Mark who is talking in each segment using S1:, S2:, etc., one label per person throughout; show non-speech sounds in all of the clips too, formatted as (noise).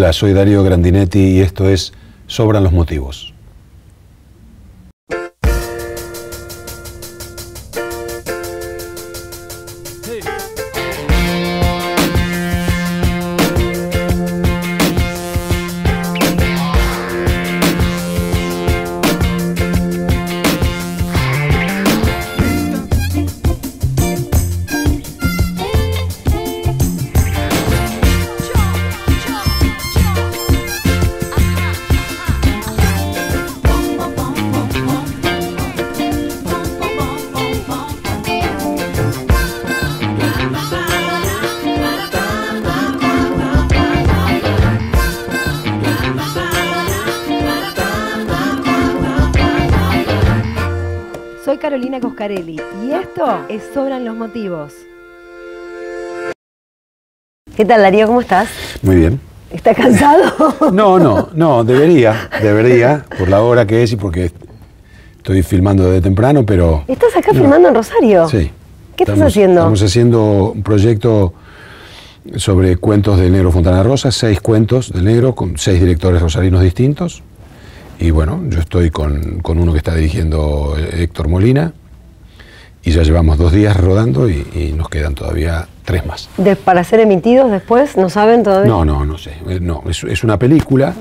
S1: Hola, soy Dario Grandinetti y esto es Sobran los Motivos.
S2: Soy Carolina Coscarelli y esto es Sobran los Motivos. ¿Qué tal, Darío? ¿Cómo estás? Muy bien. ¿Estás cansado? (laughs) No,
S1: no, no, debería, debería, por la hora que es y porque estoy filmando desde temprano, pero...
S2: ¿Estás acá filmando en Rosario? Sí. ¿Qué estás haciendo? Estamos
S1: haciendo un proyecto sobre cuentos de negro Fontana Rosa, seis cuentos de negro con seis directores rosarinos distintos. Y bueno, yo estoy con, uno que está dirigiendo eh, Héctor Molina y ya llevamos dos días rodando y, nos quedan todavía tres
S2: más. ¿Para ser emitidos después? ¿No saben todavía? No,
S1: no, no sé. Eh, no, es, una película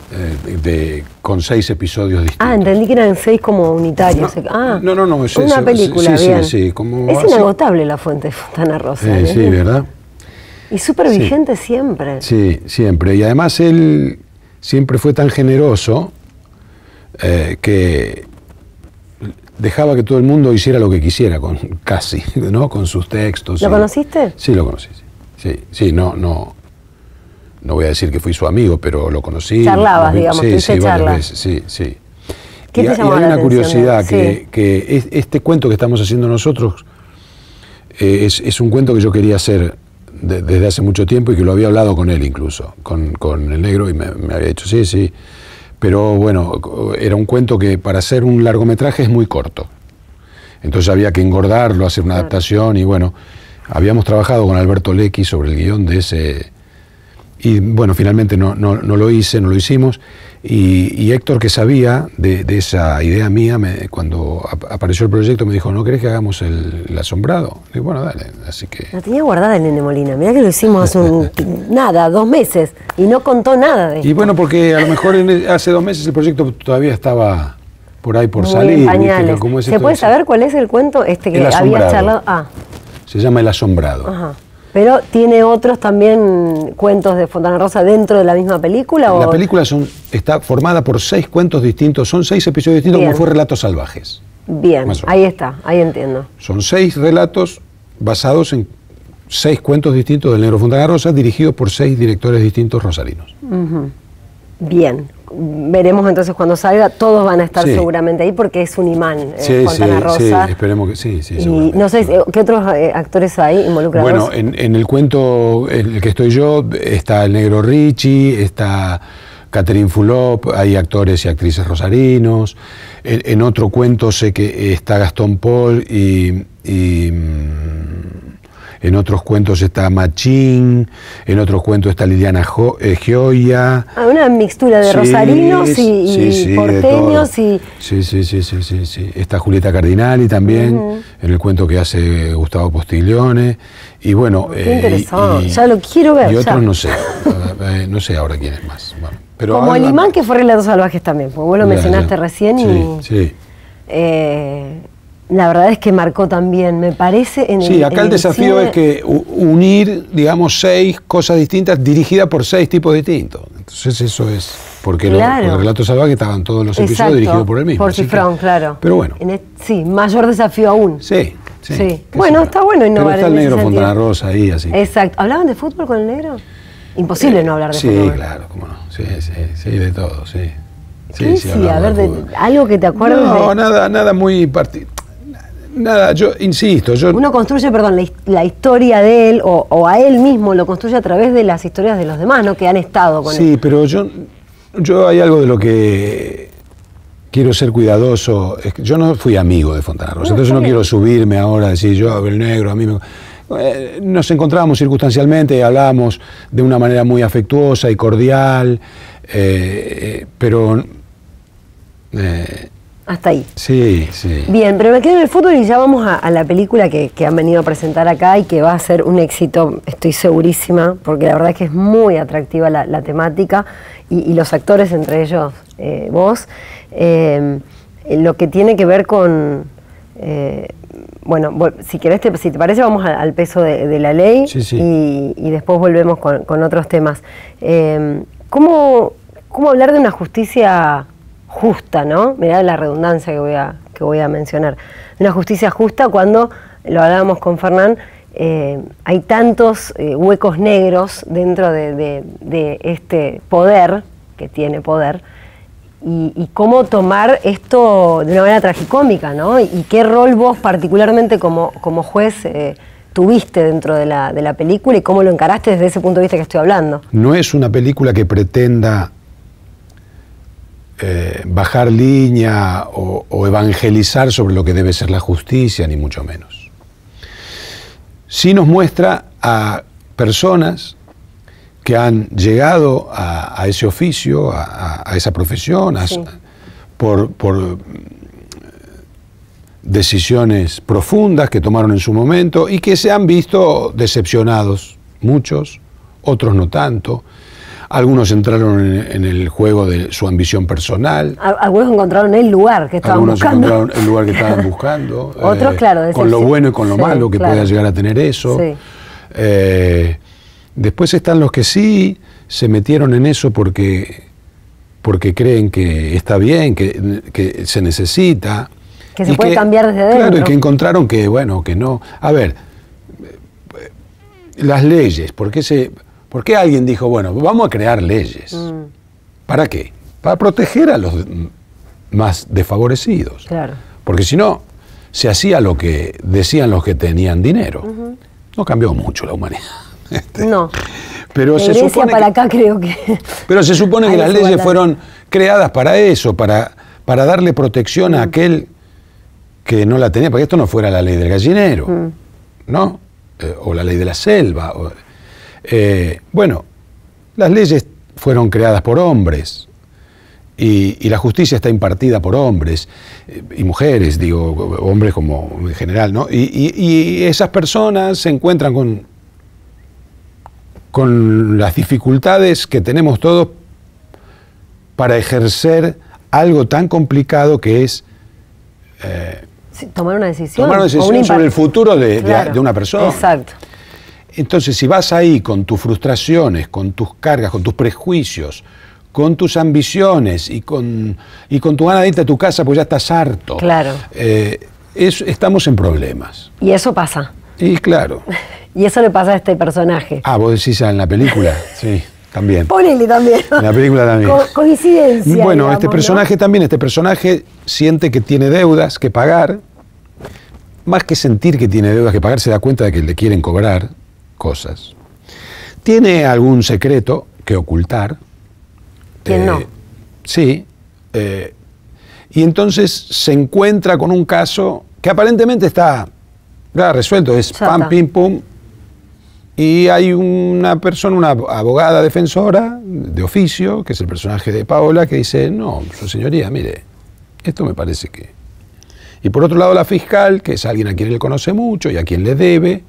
S1: eh, de, con seis episodios
S2: distintos. Ah, entendí que eran seis como unitarios. ah, no, no, no es una película. sí, sí, es inagotable la fuente de Fontana Rosa. Sí, Sí, ¿verdad? Y súper vigente siempre.
S1: Sí, siempre. Y además él siempre fue tan generoso eh, que dejaba que todo el mundo hiciera lo que quisiera, con, casi, (laughs) ¿no? Con sus textos. ¿Lo
S2: conociste?
S1: Sí, lo conocí. Sí, sí, no, no, no voy a decir que fui su amigo, pero lo conocí. Charlabas, digamos, sí, sí, sí, sí. y, te hay una curiosidad, que, este cuento que estamos haciendo nosotros eh, es, un cuento que yo quería hacer desde hace mucho tiempo y que lo había hablado con él incluso, con, el negro, y me, me había dicho, sí, sí, pero bueno, era un cuento que para hacer un largometraje es muy corto. Entonces había que engordarlo, hacer una adaptación y bueno, habíamos trabajado con Alberto Lecky sobre el guión de ese, y bueno, finalmente no, lo hice, no lo hicimos. Y, y Héctor, que sabía de, esa idea mía, cuando apareció el proyecto, me dijo: ¿No crees que hagamos el, Asombrado? asombrado? dije, bueno, dale. Así
S2: que. La tenía guardada en Nene Molina. mira que lo hicimos hace un, (laughs) nada, dos meses. Y no contó nada de esto.
S1: Y bueno, porque a lo mejor hace dos meses el proyecto todavía estaba por ahí por Muy salir. ¿Se puede
S2: saber cuál es el cuento este que había charlado? Ah.
S1: Se llama El Asombrado.
S2: Ajá. Pero tiene otros también cuentos de Fontana Rosa dentro de la misma película. La
S1: película está formada por seis cuentos distintos, son seis episodios distintos, como fue Relatos Salvajes.
S2: Bien, ahí está, ahí entiendo.
S1: Son seis relatos basados en seis cuentos distintos del Negro Fontana Rosa, dirigidos por seis directores distintos rosarinos.
S2: Bien, veremos entonces cuando salga, todos van a estar seguramente ahí porque es un imán eh, sí, sí, Rosa.
S1: esperemos que sí, sí.
S2: Y no sé, eh, ¿qué otros eh, actores hay involucrados? Bueno,
S1: en, el cuento en el que estoy yo está el negro Richie, está Catherine Fulop, hay actores y actrices rosarinos. En, otro cuento sé que está Gastón Paul y mm, en otros cuentos está Machín, en otros cuentos está Liliana eh, Gioia.
S2: Ah, una mixtura de rosarinos y, porteños y.
S1: Sí, sí, sí, sí, sí, Está Julieta Cardinali también, en el cuento que hace Gustavo Postiglione. Y bueno. Qué eh, interesante, ya lo
S2: quiero ver. Y otros no sé. Eh,
S1: no sé ahora quién es más. Como el imán
S2: que fue Relatos Salvajes también, porque vos lo mencionaste recién y. Eh, la verdad es que marcó también, me parece. En sí, acá el desafío es
S1: que unir, digamos, seis cosas distintas dirigidas por seis tipos distintos. Entonces eso es, porque claro. los, los relatos salvajes estaban todos los episodios dirigidos por el mismo. Por Cifrón, claro.
S2: Pero bueno. E, sí, mayor desafío aún. Sí, sí. Bueno, está bueno innovar. Pero está el negro Fontana
S1: Rosa ahí, así.
S2: Exacto. ¿Hablaban de fútbol con el negro? Imposible eh, no hablar de fútbol. Sí,
S1: claro, cómo no. Sí, sí, sí, de todo, sí. Sí, a ver, de,
S2: algo que te acuerdas. No, nada,
S1: nada muy partido. Nada, yo insisto, yo...
S2: Uno construye, perdón, la, historia de él o, a él mismo lo construye a través de las historias de los demás, ¿no? Que han estado con sí, él.
S1: Sí, pero yo, yo hay algo de lo que quiero ser cuidadoso. yo no fui amigo de Fontana Rosa, entonces no quiero subirme ahora a decir yo, el negro, a mí me... Eh, nos encontramos circunstancialmente, y hablábamos de una manera muy afectuosa y cordial, eh, eh, pero... Hasta ahí. Sí, sí.
S2: Bien, pero me quedo en el fútbol y ya vamos a, la película que, han venido a presentar acá y que va a ser un éxito, estoy segurísima, porque la verdad es que es muy atractiva la, temática y, los actores, entre ellos eh, vos, eh, lo que tiene que ver con... Eh, bueno, si querés, te, si te parece, vamos al peso de, la ley Y, después volvemos con, otros temas. ¿cómo, ¿Cómo hablar de una justicia justa, ¿no? Mirá la redundancia que voy a, que voy a mencionar. Una justicia justa cuando, lo hablábamos con Fernán, eh, hay tantos eh, huecos negros dentro de, este poder, que tiene poder, y, cómo tomar esto de una manera tragicómica, ¿no? Y, qué rol vos particularmente como, como juez... Eh, tuviste dentro de la, de la película y cómo lo encaraste desde ese punto de vista que estoy hablando.
S1: No es una película que pretenda eh, bajar línea o, evangelizar sobre lo que debe ser la justicia, ni mucho menos. Sí nos muestra a personas que han llegado a, ese oficio, a, esa profesión, por, decisiones profundas que tomaron en su momento y que se han visto decepcionados, muchos, otros no tanto, algunos entraron en, el juego de su ambición personal.
S2: Algunos encontraron el lugar que estaban buscando. Algunos
S1: encontraron el lugar que (laughs) estaban buscando. Otros, eh, claro. Con lo bueno y con lo malo que pueda llegar a tener eso. Eh, después están los que sí se metieron en eso porque, porque creen que está bien, que, se necesita.
S2: Que se puede cambiar desde dentro. Claro, y que
S1: encontraron que, bueno, que no. A ver, eh, las leyes, ¿por qué se, ¿Por qué alguien dijo, bueno, vamos a crear leyes? Mm. ¿Para qué? Para proteger a los mm, más desfavorecidos. Porque si no, se hacía lo que decían los que tenían dinero. No cambió mucho la humanidad. (laughs) Este, no. Pero se, supone para
S2: acá, creo que (laughs)
S1: pero se supone que las leyes fueron creadas para eso, para, para darle protección a mm. aquel que no la tenía, para que esto no fuera la ley del gallinero, ¿no? Eh, o la ley de la selva. O, eh, bueno, las leyes fueron creadas por hombres y, la justicia está impartida por hombres eh, y mujeres, digo, hombres como en general, ¿no? Y, esas personas se encuentran con, con las dificultades que tenemos todos para ejercer algo tan complicado que es...
S2: Eh, tomar una decisión. Tomar una decisión sobre el futuro de, de una
S1: persona. Exacto. Entonces, si vas ahí con tus frustraciones, con tus cargas, con tus prejuicios, con tus ambiciones y con, y con tu ganadita de a tu casa pues ya estás harto, claro. Eh, estamos en problemas.
S2: Y eso pasa. Y claro. (laughs) y eso le pasa a este personaje.
S1: Ah, vos decís en la película, (laughs) sí. También.
S2: Ponele también. En la película también. coincidencia. Bueno, este personaje
S1: también, este personaje siente que tiene deudas que pagar. Más que sentir que tiene deudas que pagar, se da cuenta de que le quieren cobrar cosas. Tiene algún secreto que ocultar. Eh, no. Sí. Eh, y entonces se encuentra con un caso que aparentemente está ya, resuelto, es pam, pim, pum. Y hay una persona, una abogada defensora de oficio, que es el personaje de Paola, que dice, no, su señoría, mire, esto me parece que... Y por otro lado la fiscal, que es alguien a quien él conoce mucho y a quien le debe,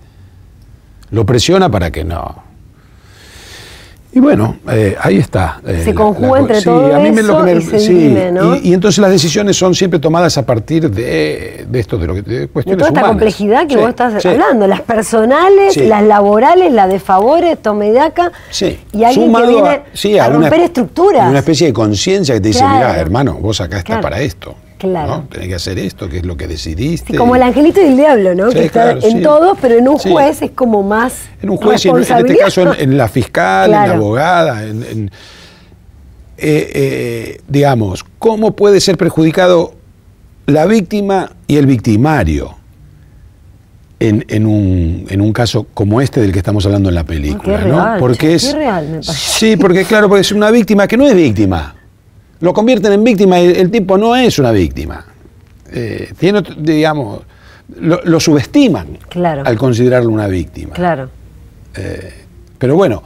S1: lo presiona para que no. Y bueno, eh, ahí está. Eh, se conjuga entre sí, todo a eso y entonces las decisiones son siempre tomadas a partir de, de esto, de, lo que, cuestiones toda esta complejidad que vos estás hablando,
S2: las personales, las laborales, la de favores, tome de acá, sí. y alguien que una,
S1: especie de conciencia que te dice, mira, hermano, vos acá estás para esto. Claro. ¿no? que hacer esto, que es lo que decidiste. como el
S2: angelito y el diablo, ¿no? que está en todo todos, pero en un juez es como más. En un juez, en, este caso en,
S1: la fiscal, en la abogada, en. Eh, eh, digamos, ¿cómo puede ser perjudicado la víctima y el victimario? En, un, en, un, caso como este del que estamos hablando en la película, ah, porque es real, Sí, porque claro, porque es una víctima que no es víctima lo convierten en víctima y el tipo no es una víctima. Eh, tiene, digamos, lo, subestiman al considerarlo una víctima. Claro. Eh, pero bueno,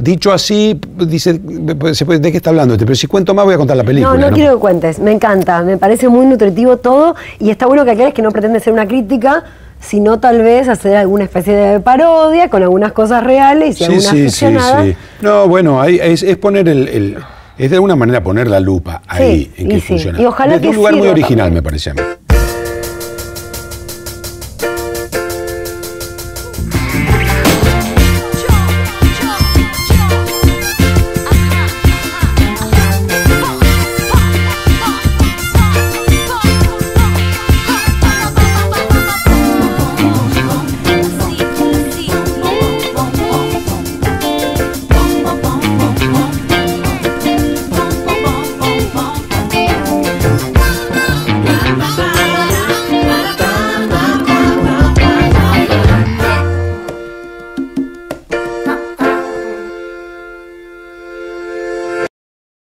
S1: dicho así, dice, pues, ¿de qué está hablando este? Pero si cuento más voy a contar la película. No, no, quiero
S2: que cuentes, me encanta, me parece muy nutritivo todo y está bueno que aclares que no pretende ser una crítica, sino tal vez hacer alguna especie de parodia con algunas cosas reales y algunas sí, sí, sí,
S1: No, bueno, es, poner el es de alguna manera poner la lupa ahí en que funciona. Y ojalá Desde un lugar muy original, me parece a mí.